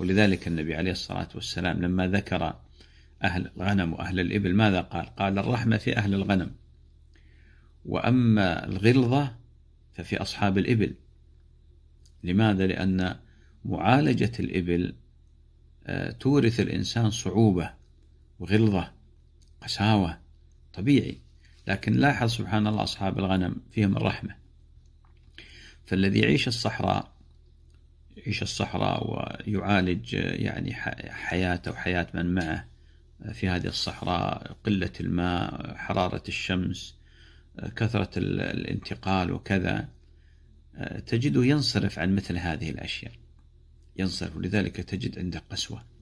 ولذلك النبي عليه الصلاة والسلام لما ذكر أهل الغنم وأهل الإبل ماذا قال قال الرحمة في أهل الغنم وأما الغلظة ففي أصحاب الإبل لماذا؟ لأن معالجة الإبل آه، تورث الإنسان صعوبة وغلظة قساوة طبيعي لكن لاحظ سبحان الله أصحاب الغنم فيهم الرحمة فالذي يعيش الصحراء يعيش الصحراء ويعالج يعني حياته وحياة من معه في هذه الصحراء قلة الماء حرارة الشمس كثرة الانتقال وكذا تجده ينصرف عن مثل هذه الأشياء ينصرف لذلك تجد عنده قسوة